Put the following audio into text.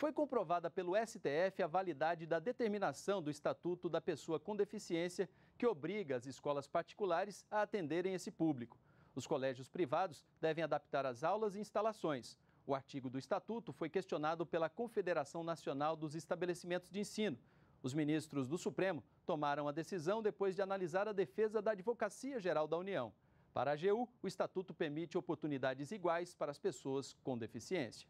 foi comprovada pelo STF a validade da determinação do Estatuto da Pessoa com Deficiência, que obriga as escolas particulares a atenderem esse público. Os colégios privados devem adaptar as aulas e instalações. O artigo do Estatuto foi questionado pela Confederação Nacional dos Estabelecimentos de Ensino. Os ministros do Supremo tomaram a decisão depois de analisar a defesa da Advocacia Geral da União. Para a AGU, o Estatuto permite oportunidades iguais para as pessoas com deficiência.